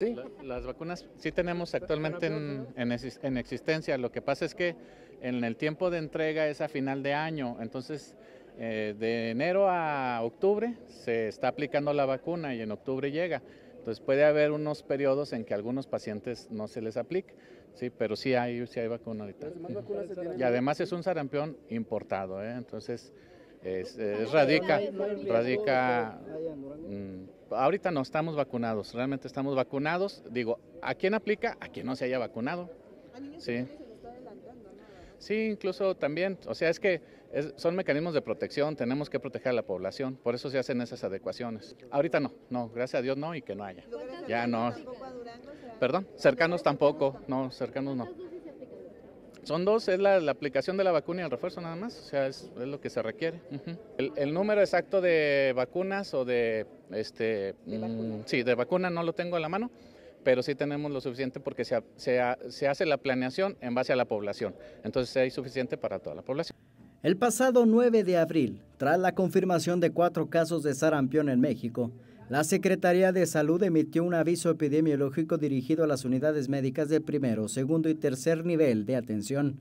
Sí. las vacunas sí tenemos actualmente en, existencia. Lo que pasa es que en el tiempo de entrega es a final de año. Entonces, eh, de enero a octubre se está aplicando la vacuna y en octubre llega. Entonces puede haber unos periodos en que a algunos pacientes no se les aplique, sí, pero sí hay, sí hay vacuna ahorita. Y además es un sarampión importado, ¿eh? entonces es, radica, radica ahorita no estamos vacunados, realmente estamos vacunados, digo, ¿a quién aplica? A quien no se haya vacunado. Sí. Sí, incluso también, o sea, es que son mecanismos de protección, tenemos que proteger a la población, por eso se hacen esas adecuaciones. Ahorita no, no, gracias a Dios no y que no haya. Pues ya no. Perdón, cercanos tampoco, no, cercanos no. Son dos, es la, aplicación de la vacuna y el refuerzo nada más, o sea, es, lo que se requiere. el, número exacto de vacunas o de, este, mm, sí, de vacuna no lo tengo a la mano, pero sí tenemos lo suficiente porque se, se hace la planeación en base a la población, entonces hay suficiente para toda la población. El pasado 9 de abril, tras la confirmación de cuatro casos de sarampión en México, la Secretaría de Salud emitió un aviso epidemiológico dirigido a las unidades médicas de primero, segundo y tercer nivel de atención.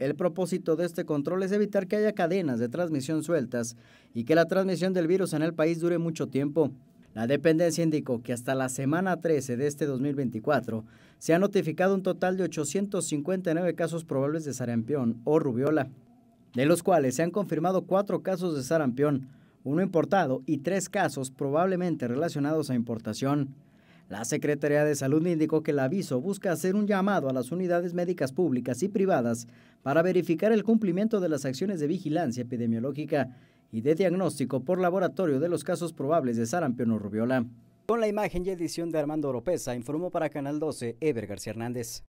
El propósito de este control es evitar que haya cadenas de transmisión sueltas y que la transmisión del virus en el país dure mucho tiempo. La dependencia indicó que hasta la semana 13 de este 2024 se ha notificado un total de 859 casos probables de sarampión o rubiola, de los cuales se han confirmado cuatro casos de sarampión, uno importado y tres casos probablemente relacionados a importación. La Secretaría de Salud indicó que el aviso busca hacer un llamado a las unidades médicas públicas y privadas para verificar el cumplimiento de las acciones de vigilancia epidemiológica y de diagnóstico por laboratorio de los casos probables de sarampión o rubiola. Con la imagen y edición de Armando Oropesa, informó para Canal 12 Ever García Hernández.